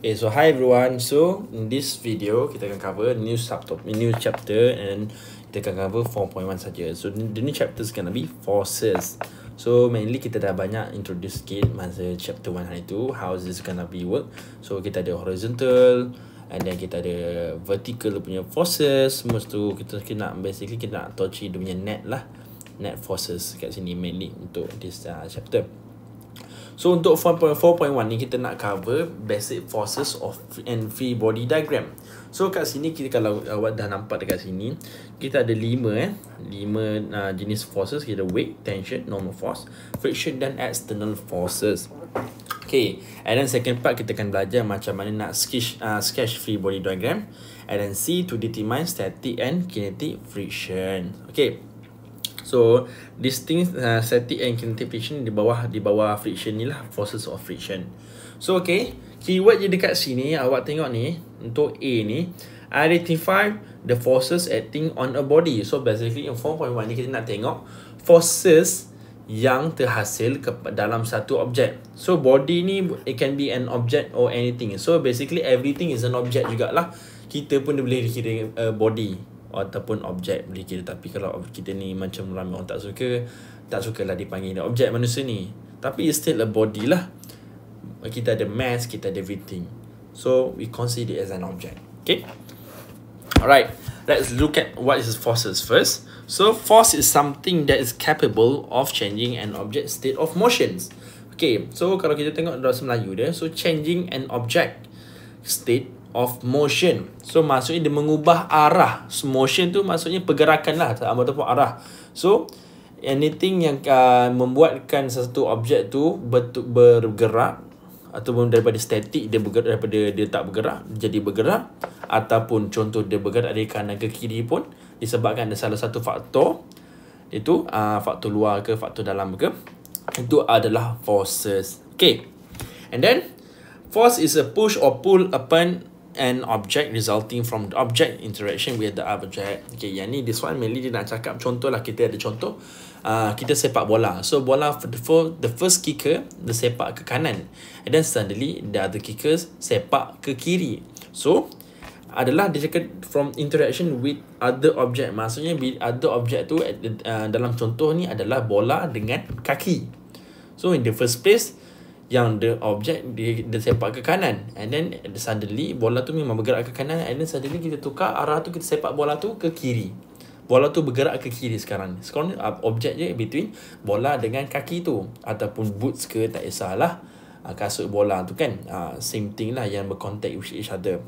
Okay, so hi everyone. So in this video kita akan cover new subtopic, new chapter and kita akan cover 4.1 saja. So the new chapter is gonna be forces. So mainly kita dah banyak introduce sikit masa chapter 1 hari tu how this gonna be work. So kita ada horizontal and then kita ada vertical punya forces. Semua tu kita kena basically kita nak touchy dia punya net lah. Net forces kat sini mainly untuk this uh, chapter. So untuk 4.1 ni kita nak cover basic forces of and free body diagram. So kat sini kita kalau uh, awak dah nampak dekat sini, kita ada 5 eh. 5 uh, jenis forces kita weight, tension, normal force, friction dan external forces. Okay, and then second part kita akan belajar macam mana nak sketch uh, sketch free body diagram and then C to determine static and kinetic friction. Okay. So this thing uh, static and kinetic friction di bawah di bawah friction ni lah forces of friction. So okay, keyword je dekat sini awak tengok ni untuk A ni identify the forces acting on a body. So basically in 4.1 ni kita nak tengok forces yang terhasil ke dalam satu objek. So body ni it can be an object or anything. So basically everything is an object jugalah. Kita pun boleh kira uh, body ataupun objek boleh kira tapi kalau kita ni macam ramai orang tak suka tak suka lah dipanggil objek manusia ni tapi it's still a body lah kita ada mass kita ada everything so we consider it as an object okay alright let's look at what is forces first so force is something that is capable of changing an object state of motions okay so kalau kita tengok dalam Melayu dia so changing an object state of motion. So maksudnya dia mengubah arah. So, motion tu maksudnya pergerakan lah ataupun arah. So anything yang uh, membuatkan satu objek tu betul bergerak ataupun daripada statik dia bergerak daripada dia tak bergerak jadi bergerak ataupun contoh dia bergerak dari kanan ke kiri pun disebabkan ada salah satu faktor itu uh, faktor luar ke faktor dalam ke itu adalah forces. Okay. And then force is a push or pull upon an object resulting from the object interaction with the object. Okay, yang ni this one mainly dia nak cakap contoh lah kita ada contoh uh, kita sepak bola. So bola for the, for the first kicker dia sepak ke kanan. And then suddenly the other kickers sepak ke kiri. So adalah dia cakap from interaction with other object. Maksudnya other object tu uh, dalam contoh ni adalah bola dengan kaki. So in the first place yang the object dia, dia sepak ke kanan and then suddenly bola tu memang bergerak ke kanan and then suddenly kita tukar arah tu kita sepak bola tu ke kiri bola tu bergerak ke kiri sekarang sekarang ni uh, objek je between bola dengan kaki tu ataupun boots ke tak kisahlah uh, kasut bola tu kan uh, same thing lah yang berkontak with each other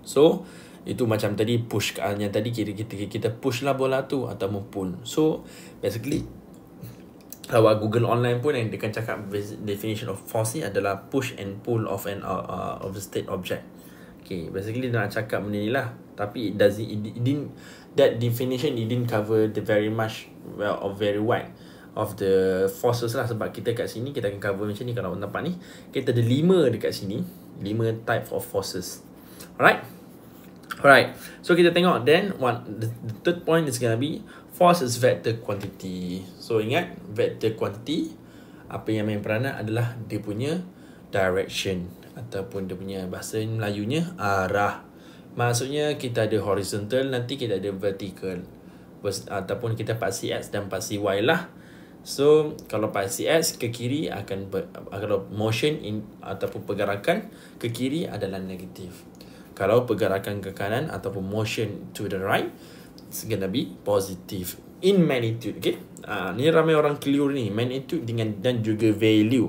so itu macam tadi push yang tadi kita kita kita push lah bola tu ataupun pull so basically awak google online pun yang dia cakap definition of force ni adalah push and pull of an uh, uh, of a state object. Okay, basically dia nak cakap benda ni lah. Tapi it doesn't, it, it didn't, that definition it didn't cover the very much well or very wide of the forces lah sebab kita kat sini kita akan cover macam ni kalau orang nampak ni kita ada lima dekat sini lima type of forces alright alright so kita tengok then one the, the third point is gonna be force is vector quantity. So ingat vector quantity apa yang main peranan adalah dia punya direction ataupun dia punya bahasa Melayunya arah. Maksudnya kita ada horizontal nanti kita ada vertical. Ataupun kita pasti x dan pasti y lah. So kalau pasti x ke kiri akan ah, kalau motion in, ataupun pergerakan ke kiri adalah negatif. Kalau pergerakan ke kanan ataupun motion to the right It's gonna be positive in magnitude okay ah uh, ni ramai orang clear ni magnitude dengan dan juga value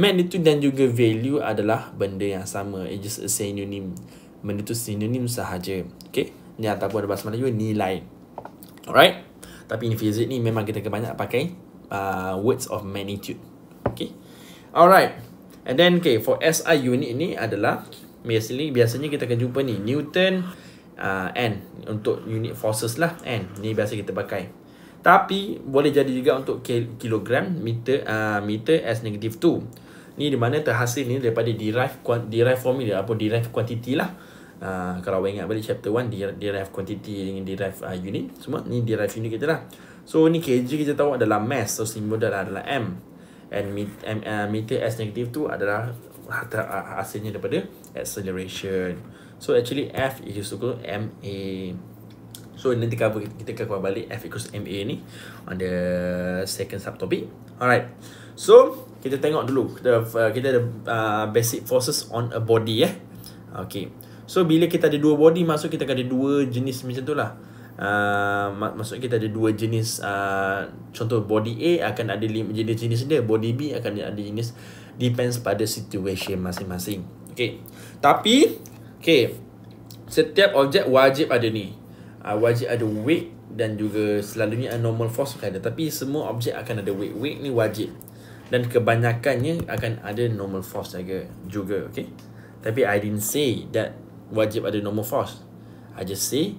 magnitude dan juga value adalah benda yang sama it just a synonym benda tu synonym sahaja okay ni ataupun ada bahasa Melayu nilai alright tapi in fizik ni memang kita kebanyak pakai uh, words of magnitude okay alright and then okay for SI unit ni adalah Biasanya, biasanya kita akan jumpa ni Newton uh, ah, N untuk unit forces lah N ni biasa kita pakai tapi boleh jadi juga untuk kilogram meter uh, meter s negative 2 ni di mana terhasil ni daripada derive derive formula atau derive quantity lah uh, kalau ingat balik chapter 1 der- derive quantity dengan derive uh, unit semua ni derive unit kita lah so ni kg kita tahu adalah mass so simbol dia adalah m and mit, m, uh, meter s negative 2 adalah hasilnya daripada acceleration. So actually F equals to MA So nanti cover kita akan cover balik F equals MA ni On the second subtopic Alright So kita tengok dulu the, uh, Kita ada uh, basic forces on a body eh Okay So bila kita ada dua body masuk kita ada dua jenis macam tu lah uh, Maksud kita ada dua jenis uh, Contoh body A akan ada jenis-jenis dia Body B akan ada jenis Depends pada situation masing-masing Okay Tapi Okay. Setiap objek wajib ada ni. Uh, wajib ada weight dan juga selalunya normal force akan ada. Tapi semua objek akan ada weight. Weight ni wajib. Dan kebanyakannya akan ada normal force juga. juga okay? Tapi I didn't say that wajib ada normal force. I just say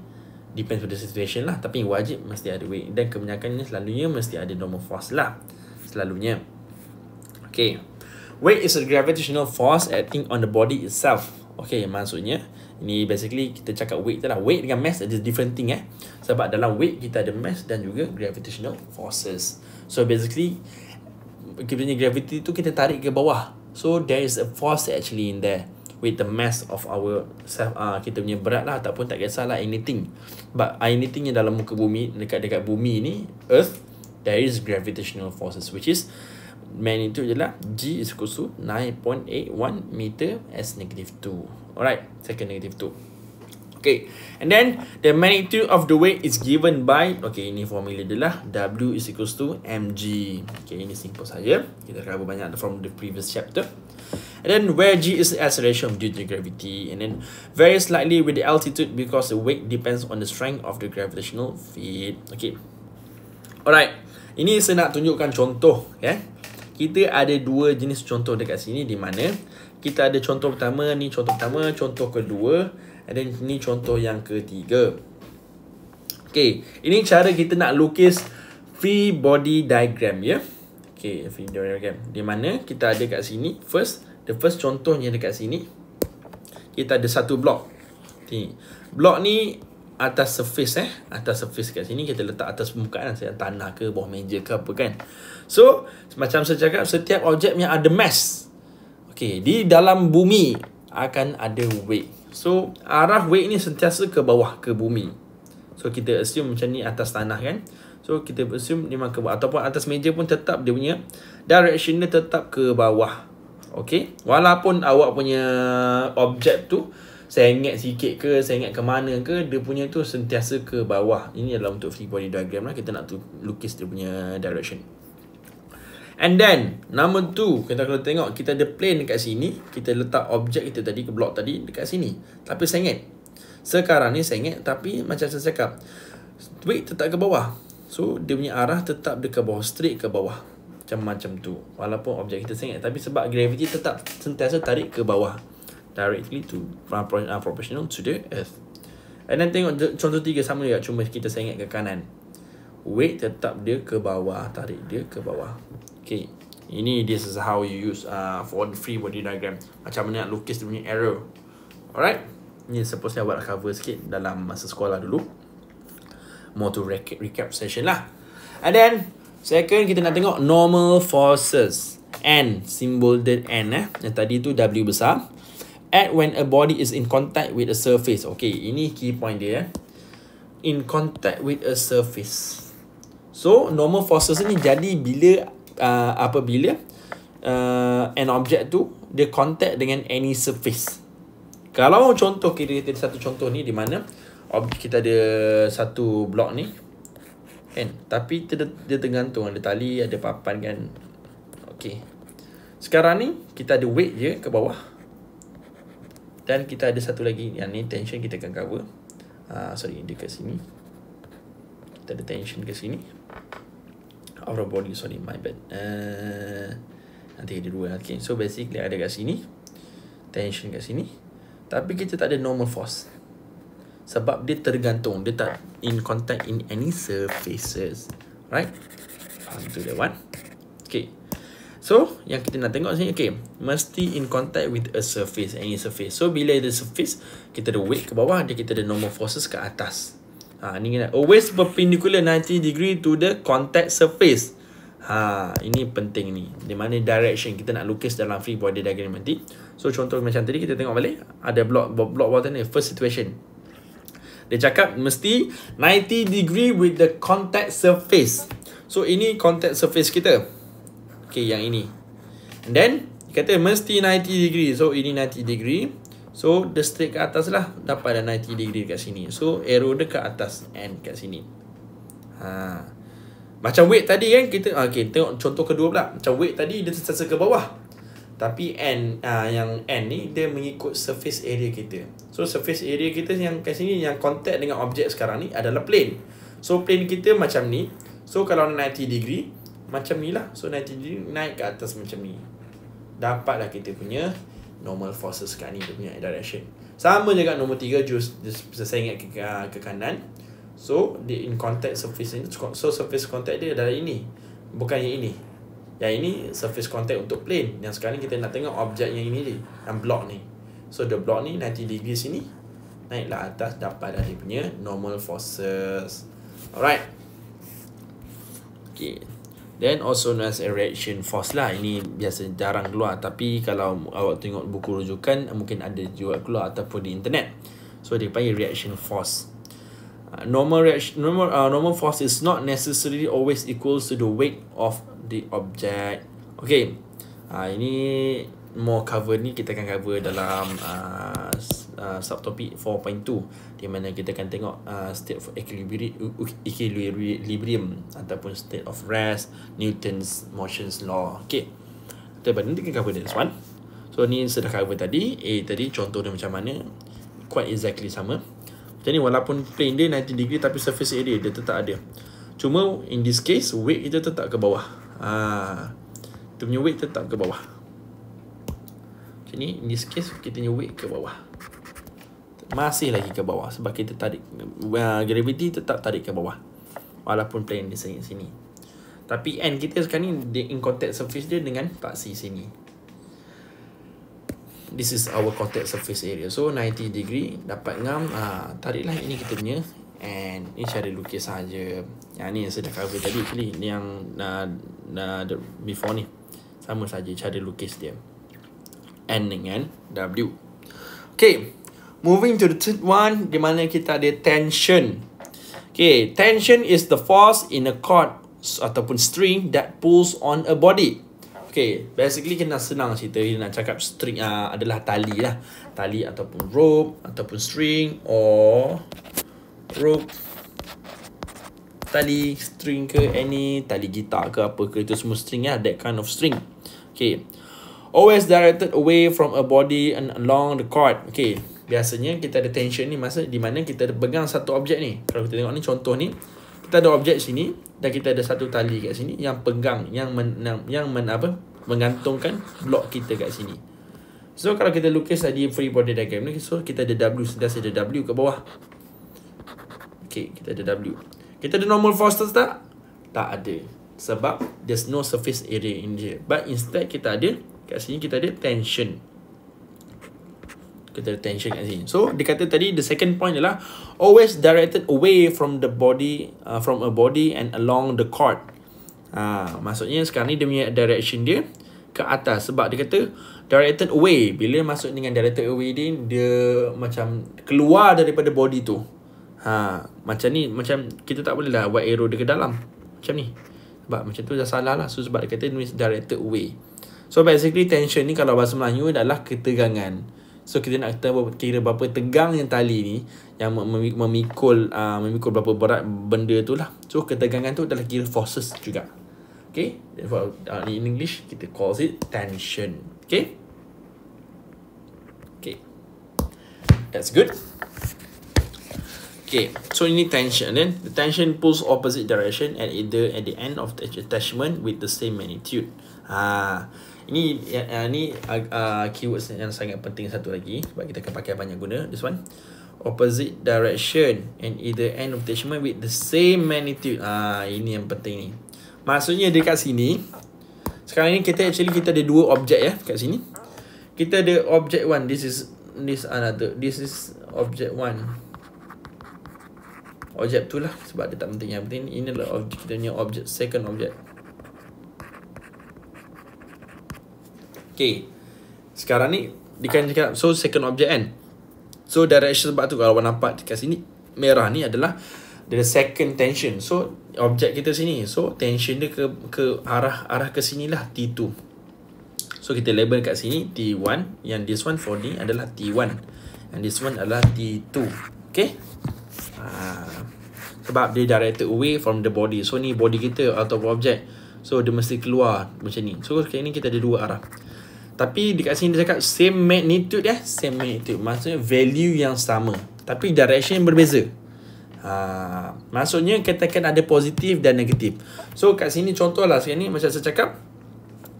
depends on the situation lah. Tapi wajib mesti ada weight. Dan kebanyakannya selalunya mesti ada normal force lah. Selalunya. Okay. Weight is a gravitational force acting on the body itself. Okay, maksudnya ni basically kita cakap weight tu lah. Weight dengan mass ada different thing eh. Sebab dalam weight kita ada mass dan juga gravitational forces. So basically kita punya gravity tu kita tarik ke bawah. So there is a force actually in there with the mass of our self ah uh, kita punya berat lah ataupun tak kisahlah anything. But anything yang dalam muka bumi dekat dekat bumi ni earth there is gravitational forces which is magnitude je lah G is equal to 9.81 meter S negative 2 Alright Second negative 2 Okay And then The magnitude of the weight is given by Okay ini formula je lah W is equal to MG Okay ini simple saja. Kita cover banyak from the previous chapter And then where G is the acceleration due to gravity And then very slightly with the altitude Because the weight depends on the strength of the gravitational field Okay Alright Ini saya nak tunjukkan contoh yeah? kita ada dua jenis contoh dekat sini di mana kita ada contoh pertama, ni contoh pertama, contoh kedua and then ni contoh yang ketiga. Okay, ini cara kita nak lukis free body diagram ya. Yeah? Okay, free body diagram. Di mana kita ada kat sini, first, the first contohnya dekat sini, kita ada satu blok. Ni. Blok ni atas surface eh atas surface kat sini kita letak atas permukaan saya tanah ke bawah meja ke apa kan so macam saya cakap setiap objek yang ada mass okey di dalam bumi akan ada weight so arah weight ni sentiasa ke bawah ke bumi so kita assume macam ni atas tanah kan so kita assume dia ke bawah ataupun atas meja pun tetap dia punya direction dia tetap ke bawah okey walaupun awak punya objek tu sengit sikit ke sengit ke mana ke dia punya tu sentiasa ke bawah ini adalah untuk free body diagram lah kita nak tu lukis dia punya direction and then number two kita kalau tengok kita ada plane dekat sini kita letak objek kita tadi ke blok tadi dekat sini tapi sengit sekarang ni sengit tapi macam saya cakap tweak tetap ke bawah so dia punya arah tetap dekat bawah straight ke bawah macam macam tu walaupun objek kita sengit tapi sebab gravity tetap sentiasa tarik ke bawah directly to from uh, professional to the earth. And then tengok contoh tiga sama juga cuma kita sengit ke kanan. Weight tetap dia ke bawah, tarik dia ke bawah. Okay. Ini this is how you use uh, for the free body diagram. Macam mana nak lukis dia punya arrow. Alright. Ni supposed saya buat cover sikit dalam masa sekolah dulu. More to recap, recap session lah. And then second kita nak tengok normal forces. N, simbol dia N eh. Yang tadi tu W besar at when a body is in contact with a surface. Okay, ini key point dia. Eh. In contact with a surface. So, normal forces ni jadi bila, uh, bila, uh, an object tu, dia contact dengan any surface. Kalau contoh, kita ada satu contoh ni di mana, kita ada satu blok ni, kan? Tapi dia, dia tergantung, ada tali, ada papan kan? Okay. Sekarang ni, kita ada weight je ke bawah. Dan kita ada satu lagi yang ni tension kita akan cover. Uh, sorry, dia kat sini. Kita ada tension kat sini. our body, sorry, my bad. Uh, nanti ada dua. Okay, so basically ada kat sini. Tension kat sini. Tapi kita tak ada normal force. Sebab dia tergantung. Dia tak in contact in any surfaces. Right? Um, to the one. Okay. So, yang kita nak tengok sini, okay. Mesti in contact with a surface, any surface. So, bila ada surface, kita ada weight ke bawah, dia kita ada normal forces ke atas. Ha, ni kena. Always perpendicular 90 degree to the contact surface. Ha, ini penting ni. Di mana direction kita nak lukis dalam free body diagram nanti. So, contoh macam tadi, kita tengok balik. Ada block, block bawah ni, first situation. Dia cakap, mesti 90 degree with the contact surface. So, ini contact surface kita. Okay, yang ini. And then, dia kata mesti 90 degree. So, ini 90 degree. So, the straight ke atas lah. Dapat dah 90 degree kat sini. So, arrow dia ke atas. And kat sini. Ha. Macam weight tadi kan. kita ah, Okay, tengok contoh kedua pula. Macam weight tadi, dia tersesa ke bawah. Tapi N, uh, yang N ni, dia mengikut surface area kita. So, surface area kita yang kat sini, yang contact dengan objek sekarang ni adalah plane. So, plane kita macam ni. So, kalau 90 degree, macam ni lah So 90 degree naik ke atas macam ni Dapatlah kita punya Normal forces sekarang ni Dia punya direction Sama juga nombor 3 Just, just saya ingat ke, ke ah, kanan So di in contact surface ini So surface contact dia adalah ini Bukan yang ini Yang ini surface contact untuk plane Yang sekarang kita nak tengok objek yang ini ni Yang block ni So the block ni 90 degree sini Naiklah atas dapat dia punya normal forces Alright Okay Then also known as erection force lah. Ini biasa jarang keluar. Tapi kalau awak tengok buku rujukan, mungkin ada juga keluar ataupun di internet. So, dia panggil reaction force. Uh, normal reaction, normal, uh, normal force is not necessarily always equal to the weight of the object. Okay, uh, ini more cover ni kita akan cover dalam uh, uh, subtopik 4.2 di mana kita akan tengok uh, state of equilibrium ataupun state of rest Newton's motion's law okey kita berhenti ke cover this one so ni sudah cover tadi A tadi contoh dia macam mana quite exactly sama jadi walaupun plane dia 90 degree tapi surface area dia tetap ada cuma in this case weight kita tetap ke bawah ah uh, punya weight tetap ke bawah ni in this case kita punya weight ke bawah masih lagi ke bawah sebab kita tarik uh, gravity tetap tarik ke bawah walaupun plane di sini, sini. tapi end kita sekarang ni di in contact surface dia dengan taksi sini this is our contact surface area so 90 degree dapat ngam uh, tariklah ini kita punya and ini cara lukis saja. yang ah, ni yang saya dah cover tadi ni yang uh, uh, the before ni sama saja cara lukis dia end dengan W okay Moving to the third one, di mana kita ada tension. Okay, tension is the force in a cord ataupun string that pulls on a body. Okay, basically kena senang cerita dia nak cakap string uh, adalah tali lah. Tali ataupun rope ataupun string or rope tali string ke any tali gitar ke apa ke itu semua string lah that kind of string okay always directed away from a body and along the cord okay biasanya kita ada tension ni masa di mana kita pegang satu objek ni. Kalau kita tengok ni contoh ni, kita ada objek sini dan kita ada satu tali kat sini yang pegang yang men, yang, yang men, apa menggantungkan blok kita kat sini. So kalau kita lukis tadi free body diagram ni so kita ada W sentiasa ada W ke bawah. Okay, kita ada W. Kita ada normal forces tak? Tak ada. Sebab there's no surface area in here. But instead kita ada kat sini kita ada tension kita ada tension kat sini. So, dia kata tadi the second point adalah always directed away from the body uh, from a body and along the cord. Ha, maksudnya sekarang ni dia punya direction dia ke atas sebab dia kata directed away. Bila masuk dengan directed away ni, dia macam keluar daripada body tu. Ha, macam ni, macam kita tak boleh lah buat arrow dia ke dalam. Macam ni. Sebab macam tu dah salah lah. So, sebab dia kata directed away. So, basically tension ni kalau bahasa Melayu adalah ketegangan. Ketegangan. So kita nak tahu kira berapa tegang yang tali ni yang memikul uh, memikul berapa berat benda tu lah. So ketegangan tu adalah kira forces juga. Okay, therefore uh, in English kita calls it tension. Okay, okay, that's good. Okay, so ini tension then the tension pulls opposite direction at either at the end of the attachment with the same magnitude. Ah, ini uh, ni uh, keywords yang sangat penting satu lagi sebab kita akan pakai banyak guna this one. Opposite direction and either end of attachment with the same magnitude. Ah uh, ini yang penting ni. Maksudnya dekat sini sekarang ni kita actually kita ada dua objek ya dekat sini. Kita ada object one, this is this another ah, this is object one. Objek tu lah sebab dia tak penting yang penting Inilah adalah objek kita punya objek second object Okay Sekarang ni Dia kan cakap So second object kan So direction sebab tu Kalau awak nampak dekat sini Merah ni adalah The second tension So Objek kita sini So tension dia ke, ke Arah arah ke sini lah T2 So kita label kat sini T1 Yang this one for ni adalah T1 And this one adalah T2 Okay ha. Sebab dia directed away from the body So ni body kita atau objek So dia mesti keluar macam ni So sekarang ni kita ada dua arah tapi dekat sini dia cakap same magnitude ya. Same magnitude. Maksudnya value yang sama. Tapi direction yang berbeza. Uh, maksudnya katakan ada positif dan negatif. So kat sini contohlah. Sekarang ni macam saya cakap.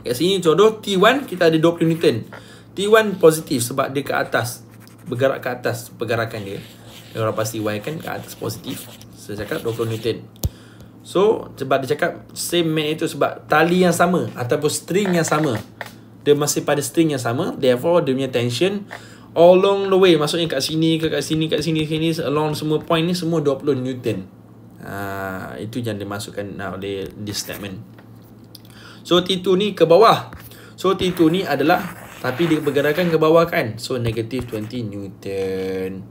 Kat sini contoh T1 kita ada 20 Newton. T1 positif sebab dia ke atas. Bergerak ke atas pergerakan dia. Dia orang pasti Y kan ke atas positif. Saya cakap 20 Newton. So sebab dia cakap same magnitude sebab tali yang sama ataupun string yang sama dia masih pada string yang sama therefore dia punya tension all along the way maksudnya kat sini ke kat sini kat sini sini along semua point ni semua 20 newton uh, itu yang dimasukkan ah, oleh this statement so T2 ni ke bawah so T2 ni adalah tapi dia bergerakan ke bawah kan so negative 20 newton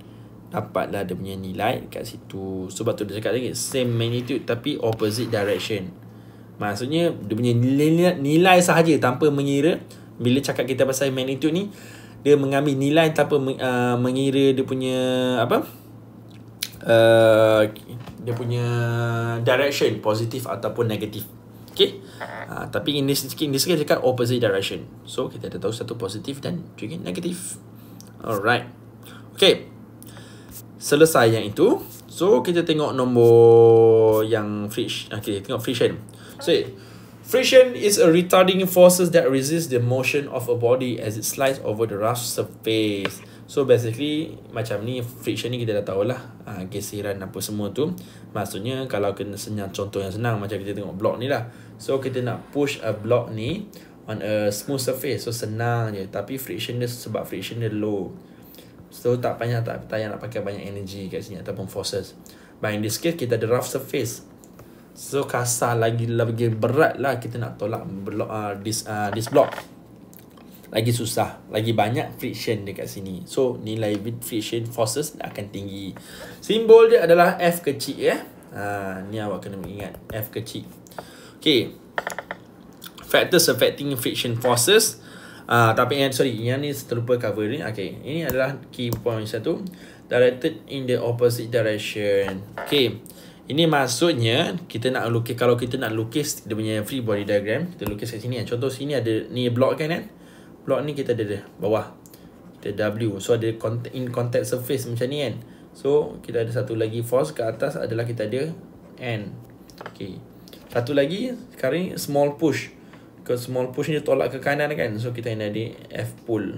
dapatlah dia punya nilai kat situ sebab tu dia cakap lagi same magnitude tapi opposite direction maksudnya dia punya nilai, nilai sahaja tanpa mengira bila cakap kita pasal magnitude ni dia mengambil nilai tanpa uh, mengira dia punya apa uh, dia punya direction positif ataupun negatif okey uh, tapi in this case in this case dekat opposite direction so kita ada tahu satu positif dan juga negatif alright okey selesai yang itu so kita tengok nombor yang fridge okey tengok fridge kan so Friction is a retarding forces that resists the motion of a body as it slides over the rough surface. So basically macam ni friction ni kita dah tahu lah. ha, ah, Gesiran apa semua tu Maksudnya kalau kena senyap contoh yang senang macam kita tengok blok ni lah So kita nak push a block ni on a smooth surface So senang je tapi friction dia sebab friction dia low So tak payah tak payah nak pakai banyak energy kat sini ataupun forces But in this case kita ada rough surface So kasar lagi lagi berat lah kita nak tolak blok, uh, ah, this, uh, ah, this block. Lagi susah. Lagi banyak friction dekat sini. So nilai bit friction forces akan tinggi. Simbol dia adalah F kecil ya. Eh? Uh, ni awak kena ingat. F kecil. Okay. Factors affecting friction forces. Uh, tapi yang, sorry, yang ni terlupa cover ni. Okay. Ini adalah key point satu. Directed in the opposite direction. Okay. Ini maksudnya kita nak lukis kalau kita nak lukis dia punya free body diagram, kita lukis kat sini kan. Contoh sini ada ni blok kan kan. Blok ni kita ada dia bawah. Kita W. So ada contact, in contact surface macam ni kan. So kita ada satu lagi force ke atas adalah kita ada N. Okey. Satu lagi sekarang ni small push. Ke small push ni tolak ke kanan kan. So kita ada F pull.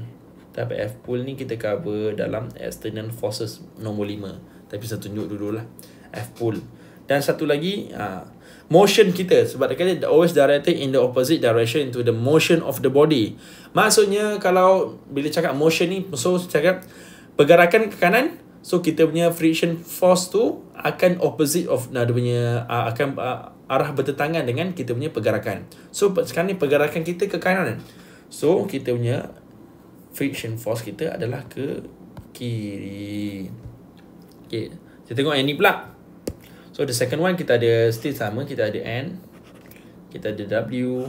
Tapi F pull ni kita cover dalam external forces nombor 5. Tapi saya tunjuk dulu lah. F pull. Dan satu lagi uh, Motion kita Sebab dia kata Always directed in the opposite direction Into the motion of the body Maksudnya Kalau Bila cakap motion ni So cakap Pergerakan ke kanan So kita punya friction force tu Akan opposite of nah, Dia punya uh, Akan uh, Arah bertentangan dengan Kita punya pergerakan So sekarang ni Pergerakan kita ke kanan So kita punya Friction force kita adalah ke Kiri Okay Kita tengok yang ni pula So the second one kita ada still sama kita ada N kita ada W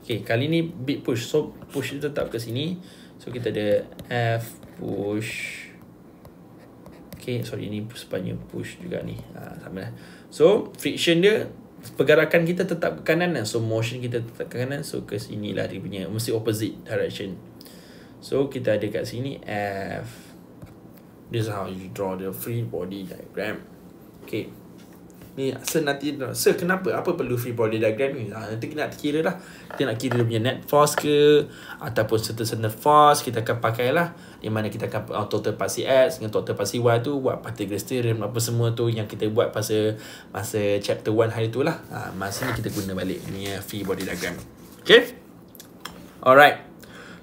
Okay kali ni bit push so push dia tetap ke sini so kita ada F push Okay sorry ni sepanjang push juga ni ha, sama lah So friction dia pergerakan kita tetap ke kanan lah. so motion kita tetap ke kanan so ke sinilah dia punya mesti opposite direction So kita ada kat sini F This is how you draw the free body diagram. Okay. Ni sir nanti sir kenapa apa perlu free body diagram ni? Ha, nanti kita nak kira lah. Kita nak kira dia punya net force ke ataupun certain center force kita akan pakai lah. Di mana kita akan oh, total pasi X dengan total pasi Y tu buat particle steering apa semua tu yang kita buat pasal masa chapter 1 hari tu lah. Ha, masa ni kita guna balik ni free body diagram. Okay. Alright.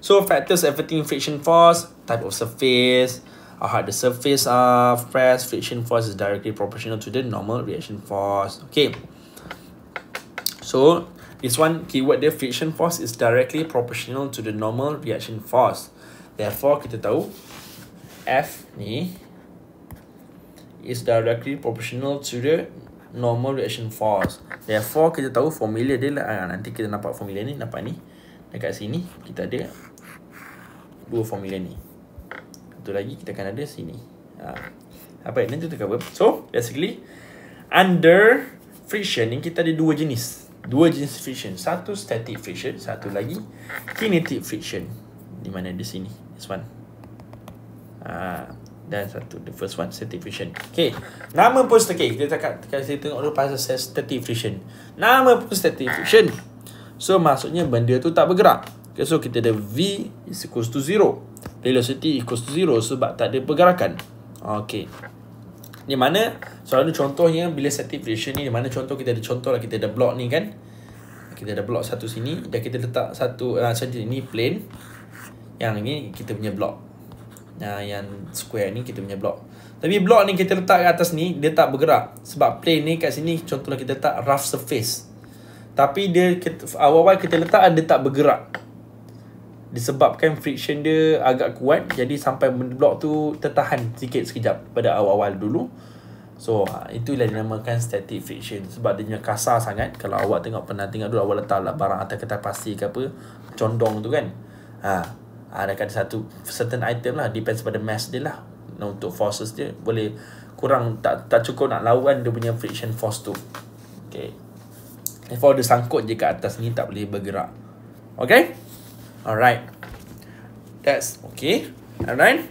So factors affecting friction force, type of surface, Alright, the surface uh, press friction force is directly proportional to the normal reaction force. Okay. So, this one keyword the friction force is directly proportional to the normal reaction force. Therefore, kita tahu F ni is directly proportional to the normal reaction force. Therefore, kita tahu formula dia lah. Ha, nanti kita nampak formula ni. Nampak ni. Dekat sini, kita ada dua formula ni satu lagi kita akan ada sini. Ha. Apa yang tu tu cover. So, basically under friction ni kita ada dua jenis. Dua jenis friction. Satu static friction, satu lagi kinetic friction. Di mana di sini. This one. Ha. Dan satu, the first one, static friction. Okay, nama pun static. Kita cakap, kita tengok dulu pasal static friction. Nama pun static friction. So, maksudnya benda tu tak bergerak. Okay, so kita ada V is equals to velocity equals to zero sebab tak ada pergerakan. Okey. Di mana soalan ni contohnya bila static friction ni di mana contoh kita ada contoh lah kita ada block ni kan. Kita ada block satu sini dan kita letak satu ah uh, sini ni plane. Yang ni kita punya block. Nah uh, yang square ni kita punya block. Tapi block ni kita letak kat atas ni dia tak bergerak sebab plane ni kat sini contohlah kita letak rough surface. Tapi dia awal-awal kita letak dia tak bergerak disebabkan friction dia agak kuat jadi sampai blok tu tertahan sikit sekejap pada awal-awal dulu so ha, itulah dinamakan static friction sebab dia kasar sangat kalau awak tengok pernah tengok dulu awak letak lah barang atas kertas pasir ke apa condong tu kan ha, ada ha, kata satu certain item lah depends pada mass dia lah untuk forces dia boleh kurang tak tak cukup nak lawan dia punya friction force tu okay Therefore dia sangkut je kat atas ni tak boleh bergerak Okay Alright. That's okay. Alright.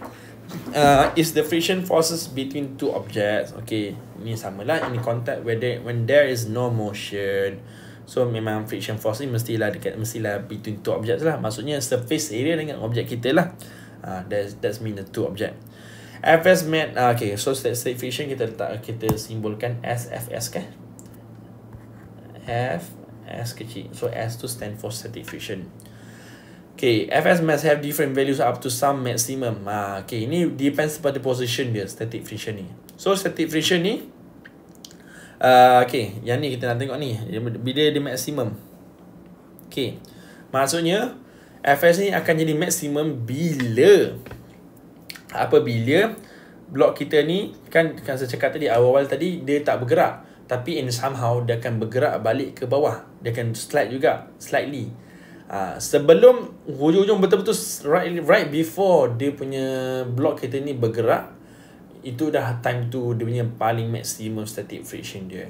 Uh, is the friction forces between two objects. Okay. Ini lah, Ini contact where there, when there is no motion. So, memang friction force ni mestilah dekat, mestilah between two objects lah. Maksudnya, surface area dengan objek kita lah. Uh, that's, that's mean the two object. FS mat. Uh, ah, okay. So, state, state friction kita letak, kita simbolkan S, F, kan? F, S kecil. So, S to stand for static friction. Okay, FS must have different values up to some maximum. Ah, okay, ini depends pada position dia, static friction ni. So, static friction ni, uh, okay, yang ni kita nak tengok ni, bila dia maximum. Okay, maksudnya, FS ni akan jadi maximum bila, apa bila blok kita ni, kan, kan saya cakap tadi, awal-awal tadi, dia tak bergerak. Tapi, in somehow, dia akan bergerak balik ke bawah. Dia akan slide juga, Slightly. Ah, sebelum hujung-hujung betul-betul right right before dia punya blok kereta ni bergerak itu dah time tu dia punya paling maximum static friction dia.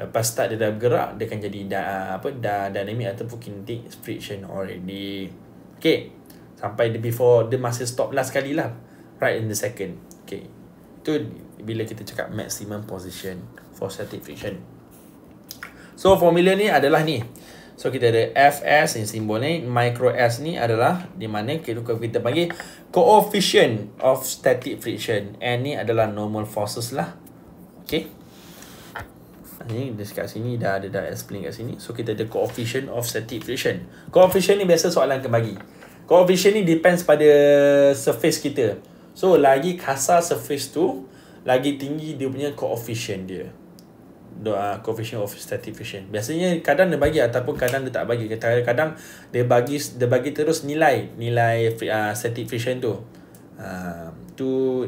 Lepas start dia dah bergerak dia akan jadi dah apa dah dynamic ataupun kinetic friction already. Okay sampai the before dia masih stop last kali lah right in the second. Okay tu bila kita cakap maximum position for static friction. So formula ni adalah ni. So kita ada FS ni simbol ni Micro S ni adalah Di mana kita, kita panggil Coefficient of static friction N ni adalah normal forces lah Okay Ni dia kat sini Dah ada dah explain kat sini So kita ada coefficient of static friction Coefficient ni biasa soalan akan bagi Coefficient ni depends pada surface kita So lagi kasar surface tu Lagi tinggi dia punya coefficient dia doa coefficient of static friction biasanya kadang dia bagi ataupun kadang dia tak bagi kadang-kadang dia bagi dia bagi terus nilai nilai uh, static friction tu uh, tu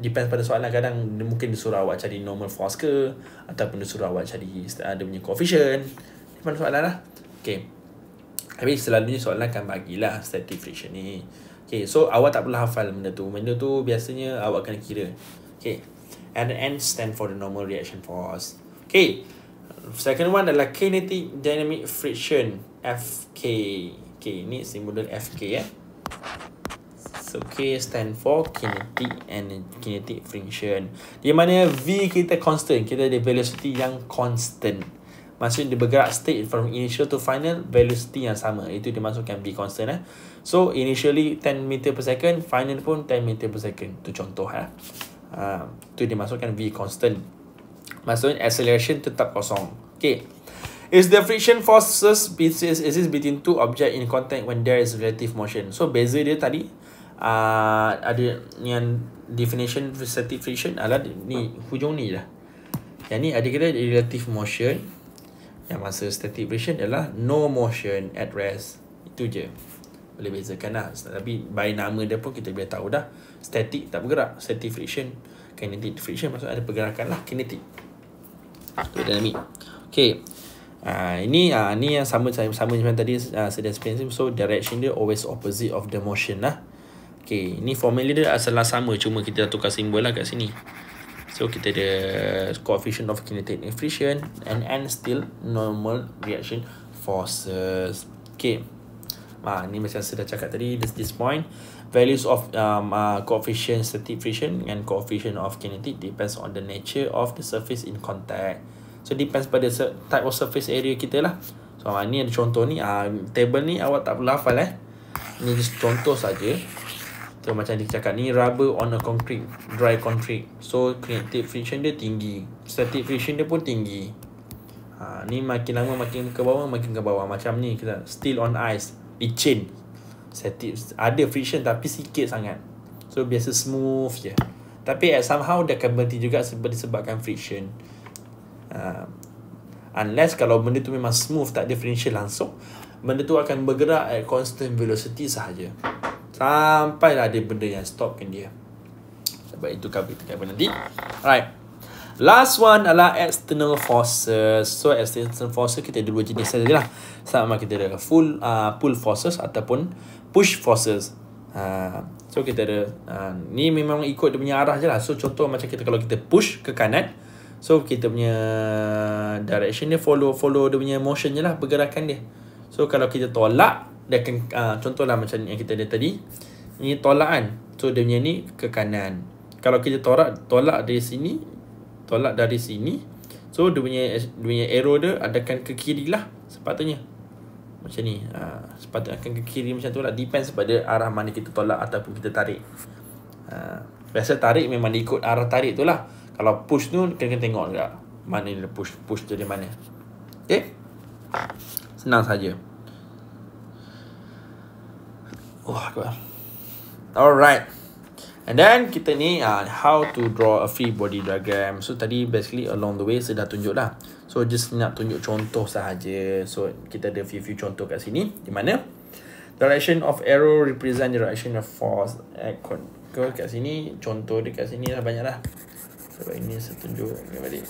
depends pada soalan kadang dia mungkin dia suruh awak cari normal force ke ataupun dia suruh awak cari uh, dia punya coefficient depends soalan lah okay tapi selalunya soalan akan bagilah static friction ni Okay, so awak tak perlu hafal benda tu. Benda tu biasanya awak kena kira. Okay, and N stand for the normal reaction force. Okay. Second one adalah kinetic dynamic friction. FK. Okay, ini simbol FK ya. Eh. So, K stand for kinetic and kinetic friction. Di mana V kita constant. Kita ada velocity yang constant. Maksudnya dia bergerak state from initial to final velocity yang sama. Itu dimasukkan V constant. Eh? So, initially 10 meter per second. Final pun 10 meter per second. Itu contoh. Eh? Uh, itu dia V constant maksudnya acceleration tetap kosong. Okay. Is the friction forces between is between two object in contact when there is relative motion? So beza dia tadi uh, ada yang definition static friction adalah ni hujung ni lah. Yang ni ada kira relative motion yang masa static friction adalah no motion at rest. Itu je. Boleh bezakan lah. Tapi by nama dia pun kita boleh tahu dah. Static tak bergerak. Static friction kinetik friction maksud ada pergerakan lah kinetik ha, ah, dynamik okay ha, ini ha, ah, ni yang sama sama, sama macam tadi ha, sedang spacing so direction dia always opposite of the motion lah okay ini formula dia asalnya sama cuma kita dah tukar simbol lah kat sini so kita ada coefficient of kinetic friction and n still normal reaction forces okay Ha, ni macam saya dah cakap tadi this, this point values of um, uh, coefficient static friction and coefficient of kinetic depends on the nature of the surface in contact. So depends pada type of surface area kita lah. So uh, ni ada contoh ni. Uh, table ni awak tak perlu hafal eh. Ni just contoh saja. So macam dia cakap ni rubber on a concrete, dry concrete. So kinetic friction dia tinggi. Static friction dia pun tinggi. Ha, ni makin lama makin ke bawah makin ke bawah macam ni kita steel on ice licin set it ada friction tapi sikit sangat so biasa smooth je tapi at eh, somehow dia akan berhenti juga sebab disebabkan friction uh, unless kalau benda tu memang smooth tak ada friction langsung benda tu akan bergerak at constant velocity sahaja sampailah ada benda yang stopkan dia sebab itu kami tekan nanti alright Last one adalah external forces. So external forces kita ada dua jenis saja lah. Sama kita ada full uh, pull forces ataupun push forces. Uh, so kita ada uh, ni memang ikut dia punya arah je lah. So contoh macam kita kalau kita push ke kanan. So kita punya direction dia follow follow dia punya motion je lah pergerakan dia. So kalau kita tolak dia akan uh, lah macam yang kita ada tadi. Ini tolak kan. So dia punya ni ke kanan. Kalau kita tolak tolak dari sini tolak dari sini. So dia punya, dia punya arrow dia adakan ke kiri lah sepatutnya. Macam ni. Ha, sepatutnya akan ke kiri macam tu lah. Depends pada arah mana kita tolak ataupun kita tarik. Ha, biasa tarik memang ikut arah tarik tu lah. Kalau push tu kena, kena tengok juga. Mana dia push. Push tu dia mana. Okay. Senang saja. Oh, Alright. And then kita ni uh, how to draw a free body diagram. So tadi basically along the way saya dah tunjuk lah. So just nak tunjuk contoh sahaja. So kita ada few few contoh kat sini. Di mana? Direction of arrow represent direction of force. Eh, kau kat sini. Contoh kat sini lah banyak lah. Sebab ini saya tunjuk ni balik.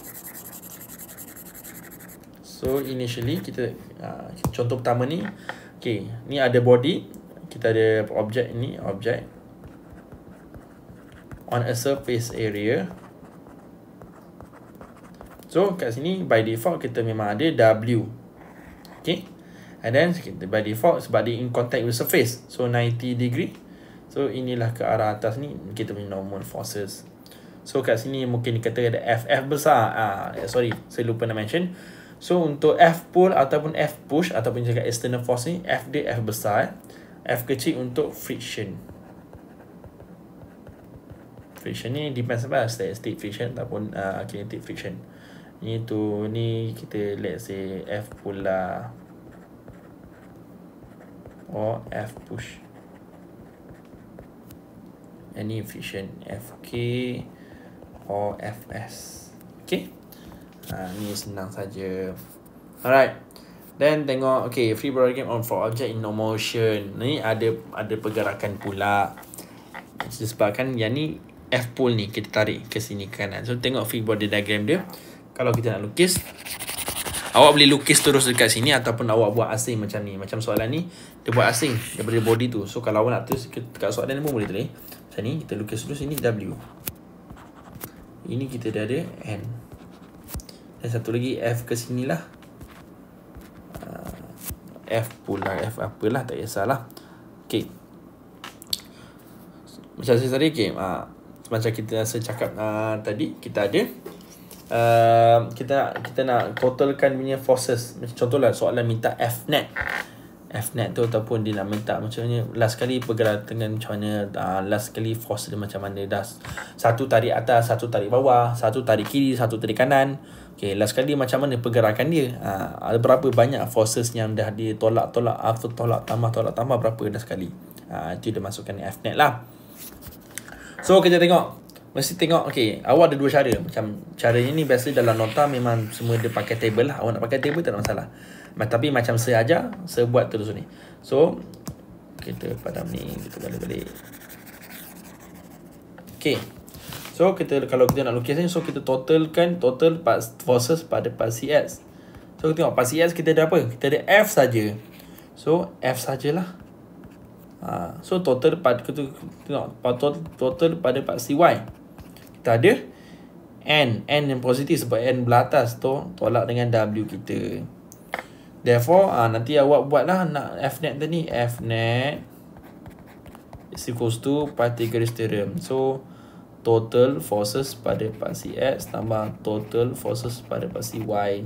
So initially kita uh, contoh pertama ni. Okay, ni ada body. Kita ada objek ni, objek on a surface area so kat sini by default kita memang ada W okay and then kita by default sebab dia in contact with surface so 90 degree so inilah ke arah atas ni kita punya normal forces so kat sini mungkin kata ada FF besar ah eh, sorry saya lupa nak mention so untuk F pull ataupun F push ataupun juga external force ni F dia F besar eh. F kecil untuk friction Fiction ni depends apa lah, static fiction ataupun uh, kinetic fiction. ni tu ni kita let's say F pula lah. or F push any friction FK or S, okay? uh, ni senang saja. alright Then tengok, okay, free body game on for object in no motion. Ni ada ada pergerakan pula. Sebab kan yang ni F pole ni kita tarik ke sini kanan So tengok free body diagram dia Kalau kita nak lukis Awak boleh lukis terus dekat sini Ataupun awak buat asing macam ni Macam soalan ni Dia buat asing daripada body tu So kalau awak nak terus dekat soalan ni pun boleh tulis Macam ni kita lukis terus Ini W Ini kita dah ada N Dan satu lagi F ke sini lah ah, F pula F apalah tak kisahlah Okay Macam saya tadi okay ah, macam kita rasa cakap uh, tadi kita ada uh, kita nak kita nak totalkan punya forces macam contohlah soalan minta fnet fnet tu ataupun dia nak minta macam ni last kali pergerakan macam mana uh, last kali force dia macam mana dah satu tarik atas satu tarik bawah satu tarik kiri satu tarik kanan Okay, last kali macam mana pergerakan dia? Ha, ada berapa banyak forces yang dah dia tolak-tolak, apa tolak, tambah-tolak, tambah berapa dah sekali? Ha, itu dia masukkan FNet lah. So kita tengok Mesti tengok Okay Awak ada dua cara Macam caranya ni Biasa dalam nota Memang semua dia pakai table lah Awak nak pakai table Tak ada masalah Tapi macam saya ajar Saya buat terus ni So Kita padam ni Kita balik-balik Okay So kita Kalau kita nak lukis ni So kita totalkan Total forces Pada part CS So kita tengok Part CS kita ada apa Kita ada F saja. So F sajalah Ha, so total pada kita tengok total, total pada paksi Y. Kita ada N. N yang positif sebab N belah atas tu tolak dengan W kita. Therefore ha, nanti awak buatlah nak F net tadi. F net is equals to particle theorem. So total forces pada paksi X tambah total forces pada paksi Y.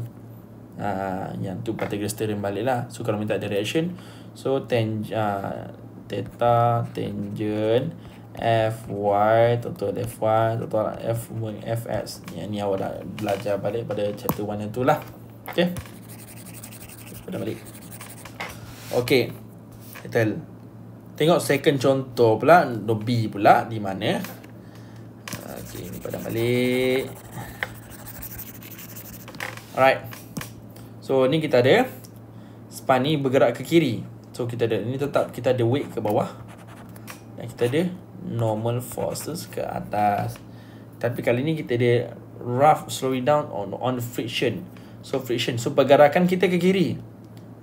Ha, yang tu particle theorem baliklah. So kalau minta direction. So tan, uh, theta tangent FY tutup FY tutup F meng f x ni ni awak dah belajar balik pada chapter 1 yang tu lah ok kita balik ok kita tengok second contoh pula B pula di mana ok ni pada balik alright so ni kita ada span ni bergerak ke kiri So kita ada ini tetap kita ada weight ke bawah dan kita ada normal forces ke atas. Tapi kali ni kita ada rough slowing down on on friction. So friction so pergerakan kita ke kiri.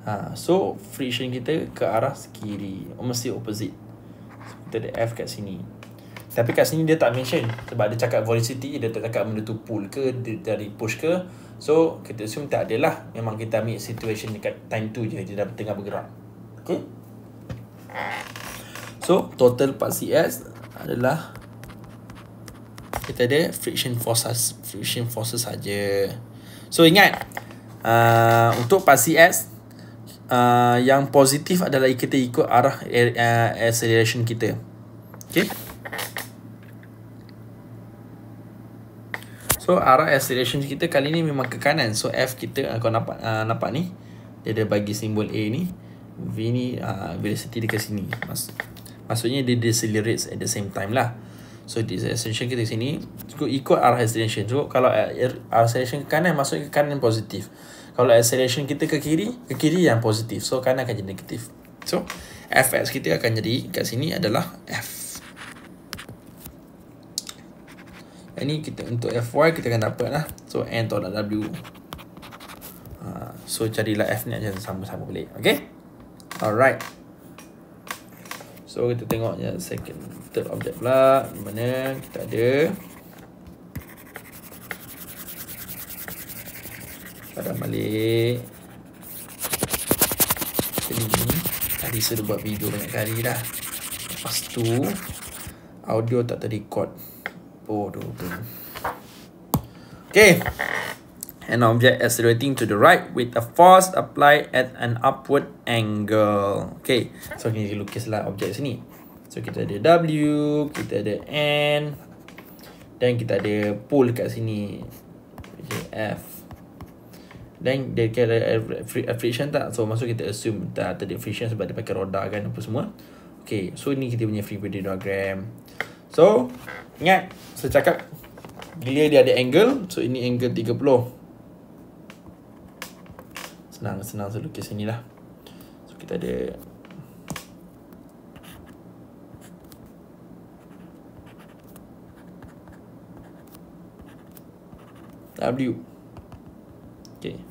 Ha, so friction kita ke arah kiri mesti opposite. So, kita ada F kat sini. Tapi kat sini dia tak mention sebab dia cakap velocity dia tak cakap benda tu pull ke dari push ke. So kita assume tak adalah memang kita ambil situation dekat time tu je dia dah tengah bergerak. Okay. So total part CS adalah kita ada friction forces friction forces saja. So ingat uh, untuk part CS uh, yang positif adalah kita ikut arah air, uh, acceleration kita. Okay. So arah acceleration kita kali ni memang ke kanan. So F kita uh, kau nampak uh, nampak ni dia ada bagi simbol A ni. V ni uh, velocity dekat sini Mas, Maksudnya dia decelerates at the same time lah So this acceleration kita sini Cukup ikut arah acceleration Cukup kalau arah acceleration ke kanan Maksudnya ke kanan positif Kalau acceleration kita ke kiri Ke kiri yang positif So kanan akan jadi negatif So Fx kita akan jadi kat sini adalah F Ini kita untuk Fy kita akan dapat lah So N tolak W uh, So carilah F ni macam sama-sama boleh Okay Alright So kita tengoknya second Third object pula Mana kita ada Padam balik Ini Tadi sudah dah buat video banyak kali dah Lepas tu Audio tak terrecord Bodoh tu. Okay an object accelerating to the right with a force applied at an upward angle. Okay, so ni kita lukislah objek sini. So kita ada W, kita ada N, dan kita ada pull kat sini. Okay, F. Then dia kira ada friction tak? So masuk kita assume tak ada friction sebab dia pakai roda kan apa semua. Okay, so ni kita punya free body diagram. So, ingat, saya cakap bila dia ada angle, so ini angle 30 senang-senang selukis ni lah So kita ada W Okay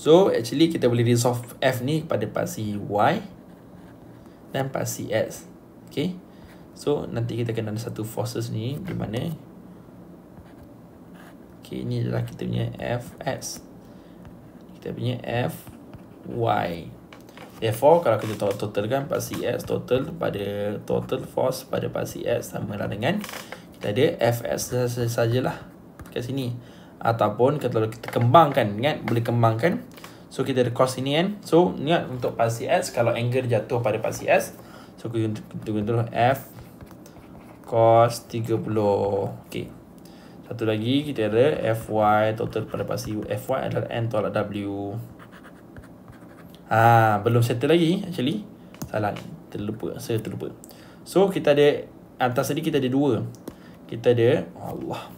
So actually kita boleh resolve F ni pada paksi Y Dan paksi X Okay So nanti kita kena ada satu forces ni Di mana Okay ini adalah kita punya F X kita punya f y therefore kalau kita total totalkan pasti s total pada total force pada pasti s samalah dengan kita ada fs sajalah kat sini ataupun kalau kita kembangkan kan boleh kembangkan so kita ada cos ini kan so ingat untuk pasti s kalau angle jatuh pada pasti s so kita guna dulu f cos 30 okey satu lagi kita ada FY total pada pasti FY adalah N tolak W Ah ha, Belum settle lagi actually Salah ni Terlupa Saya terlupa So kita ada Atas tadi kita ada dua Kita ada Allah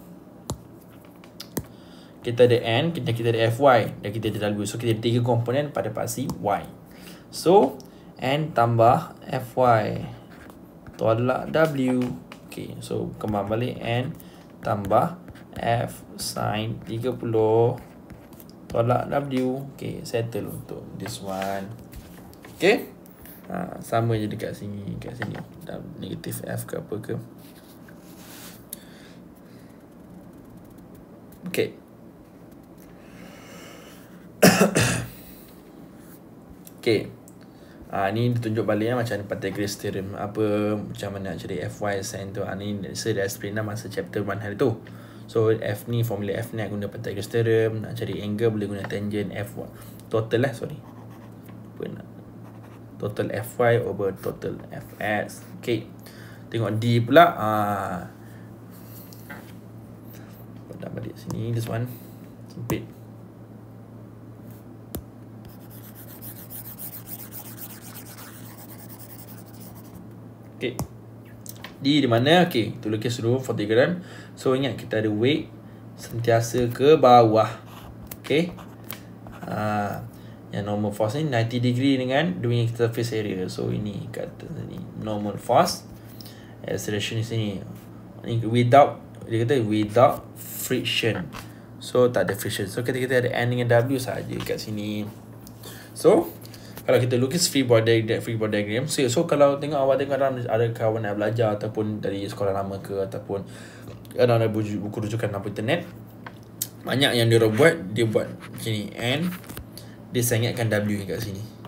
kita ada N, kita kita ada FY dan kita ada W. So kita ada tiga komponen pada pasti Y. So N tambah FY tolak W. Okay, so kembali balik N tambah F sin 30 tolak W. Okay, settle untuk this one. Okay. Ha, sama je dekat sini. Dekat sini. Negatif F ke apa ke. Okay. okay. Ah uh, ni ditunjuk balik eh, macam Pantai Grace Stadium apa macam mana nak cari FY sign tu. Ah ni saya dah explain lah masa chapter 1 hari tu. So F ni formula F ni aku guna Pantai Grace Stadium nak cari angle boleh guna tangent F1. Total lah sorry. Apa Total FY over total FX. Okay. Tengok D pula ah. Uh, balik sini this one. Sempit. Okay. D di mana? Okay. Tu lukis dulu 40 gram. So, ingat kita ada weight sentiasa ke bawah. Okay. Ha. Yang normal force ni 90 degree dengan doing surface area. So, ini kata ni normal force. Acceleration ni sini. Ini without, dia kata without friction. So, tak ada friction. So, kita kita ada N dengan W saja kat sini. So, kalau kita lukis free body diagram, free body diagram so, so kalau tengok awak tengok dalam ada kawan yang belajar ataupun dari sekolah lama ke ataupun eh, ada ada buku, buku rujukan apa internet banyak yang dia buat dia buat sini and dia sengatkan W kat sini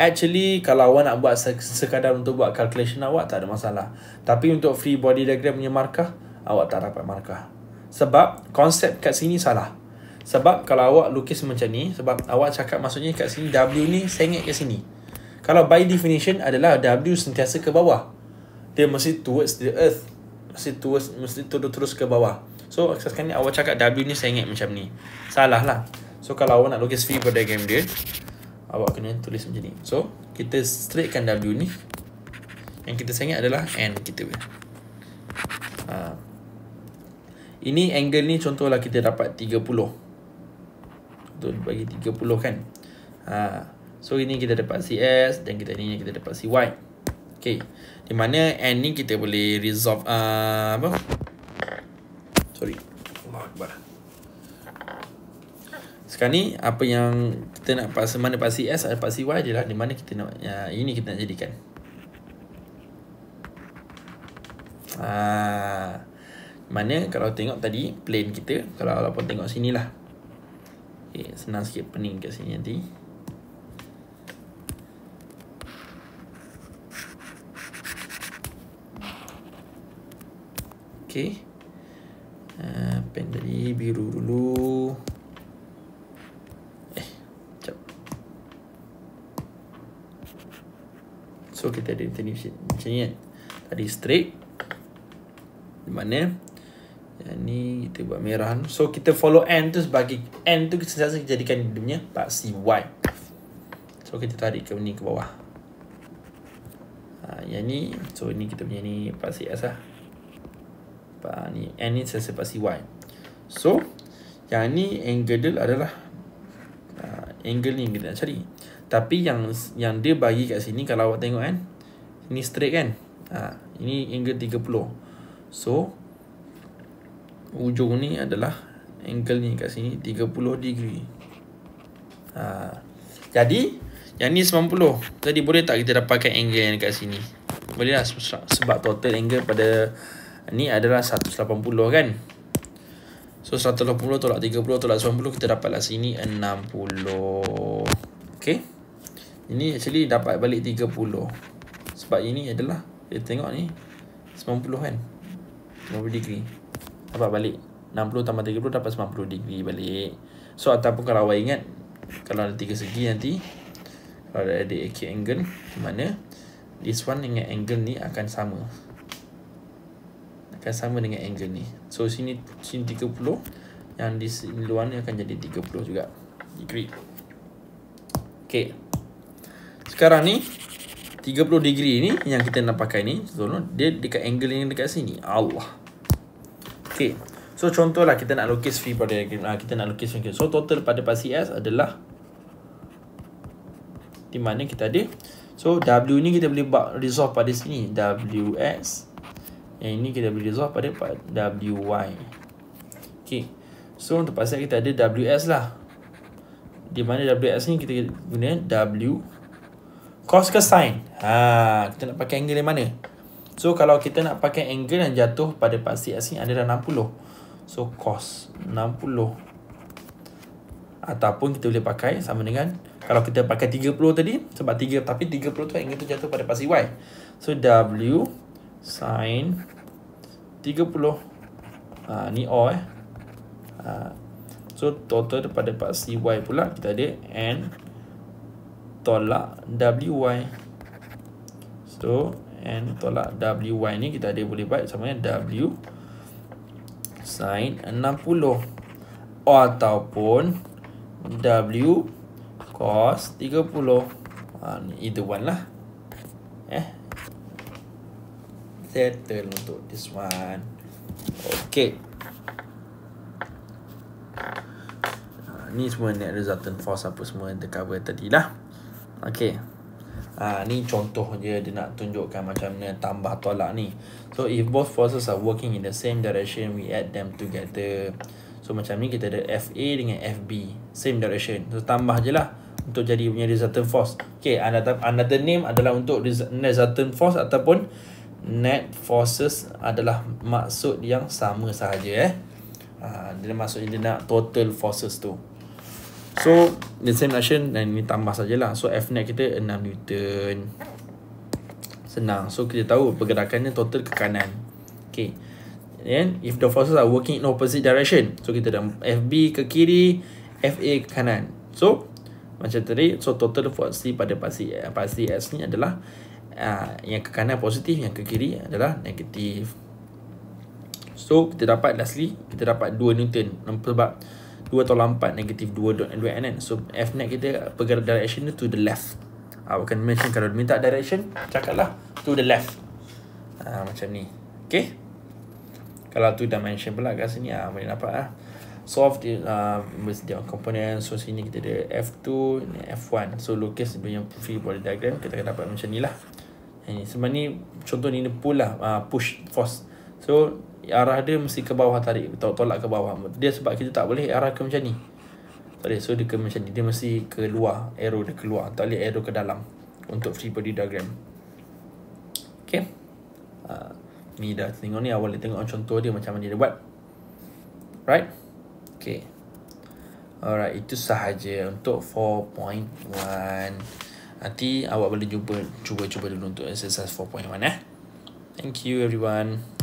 Actually kalau awak nak buat sekadar untuk buat calculation awak tak ada masalah Tapi untuk free body diagram punya markah Awak tak dapat markah Sebab konsep kat sini salah sebab kalau awak lukis macam ni Sebab awak cakap maksudnya kat sini W ni sengit kat sini Kalau by definition adalah W sentiasa ke bawah Dia mesti towards the earth Mesti towards Mesti terus-terus ke bawah So sekarang ni awak cakap W ni sengit macam ni Salah lah So kalau awak nak lukis free pada game dia Awak kena tulis macam ni So kita straightkan W ni Yang kita sengit adalah N kita punya ha. ini angle ni contohlah kita dapat Betul bagi 30 kan ha. So ini kita dapat CS Dan kita ini kita dapat CY Okay Di mana N ni kita boleh resolve uh, Apa Sorry Allah Akbar Sekarang ni apa yang Kita nak pas mana pas CS Ada pas CY je lah, Di mana kita nak uh, Ini kita nak jadikan Ah, mana kalau tengok tadi plane kita kalau walaupun tengok sinilah Okay, senang sikit pening kat sini nanti. Okay. Uh, eh, pen tadi biru dulu. Eh, sekejap. So, kita ada tadi macam ni kan. Tadi straight. Di mana? Yang ni kita buat merah So kita follow N tu sebagai N tu kita sentiasa jadikan dia punya paksi Y So kita tarik ke ni ke bawah ha, Yang ni So ni kita punya ni paksi S lah ha, ni, N ni sentiasa paksi Y So Yang ni angle dia adalah ha, Angle ni kita nak cari Tapi yang yang dia bagi kat sini Kalau awak tengok kan Ini straight kan ha, Ini angle 30 So ujung ni adalah angle ni kat sini 30 degree. Ha. Jadi yang ni 90. Jadi boleh tak kita dapatkan angle yang kat sini? Boleh lah sebab total angle pada ni adalah 180 kan? So 180 tolak 30 tolak 90 kita dapatlah sini 60. Okay. Ini actually dapat balik 30. Sebab ini adalah kita tengok ni 90 kan? 90 degree dapat balik 60 tambah 30 dapat 90 degree balik so ataupun kalau awak ingat kalau ada tiga segi nanti kalau ada, ada acute angle di mana this one dengan angle ni akan sama akan sama dengan angle ni so sini sini 30 yang di luar ni akan jadi 30 juga degree Okay sekarang ni 30 degree ni yang kita nak pakai ni so, dia dekat angle yang dekat sini Allah Okay. So contohlah kita nak lukis fee pada diagram. Ah, kita nak lukis V. So total pada pasi S adalah di mana kita ada. So W ni kita boleh buat resolve pada sini. WX. Yang ini kita boleh resolve pada WY. Okay. So untuk pasi kita ada WS lah. Di mana WS ni kita guna W. Cos ke sine? Ha, kita nak pakai angle yang mana? So kalau kita nak pakai angle yang jatuh pada pasti asing ada dah 60. So cos 60 ataupun kita boleh pakai sama dengan kalau kita pakai 30 tadi sebab 3 tapi 30 tu angle tu jatuh pada pasti y. So w sin 30 ha, ni o eh. Ha. So total pada pasti y pula kita ada n tolak wy. So n tolak Y ni kita ada boleh buat sama dengan w sin 60 ataupun w cos 30 ha ni itu one lah eh settle untuk this one okey ha, ni semua net resultant force apa semua yang tercover tadi lah okey Ha, ni contoh je dia nak tunjukkan macam mana tambah tolak ni. So if both forces are working in the same direction, we add them together. So macam ni kita ada FA dengan FB. Same direction. So tambah je lah untuk jadi punya resultant force. Okay, another, another name adalah untuk resultant force ataupun net forces adalah maksud yang sama sahaja eh. Ha, dia maksudnya dia nak total forces tu. So the same notion dan ni tambah sajalah. So F net kita 6 Newton. Senang. So kita tahu pergerakannya total ke kanan. Okay. Then if the forces are working in opposite direction. So kita dah FB ke kiri, FA ke kanan. So macam tadi so total force pada pasi eh, pasi S ni adalah uh, yang ke kanan positif, yang ke kiri adalah negatif. So kita dapat lastly kita dapat 2 Newton sebab 2 atau lambat negatif 2.lux kan so F net kita pergerak direction dia to the left awak ah, akan mention kalau minta direction cakaplah to the left ah ha, macam ni okey kalau tu dimension pula kat sini ah ha, boleh nampak ah ha. so of the uh, ah, the components so sini kita ada f2 f1 so lukis dia punya free body diagram kita akan dapat macam nilah ini sebenarnya ni contoh ni pula uh, ah, push force so arah dia mesti ke bawah tarik tolak, tolak ke bawah dia sebab kita tak boleh arah ke macam ni tadi so dia ke macam ni dia mesti keluar arrow dia keluar tak boleh arrow ke dalam untuk free body diagram okay uh, ni dah tengok ni awal dia tengok contoh dia macam mana dia buat right okay Alright, itu sahaja untuk 4.1. Nanti awak boleh jumpa cuba-cuba dulu untuk exercise 4.1 eh. Thank you everyone.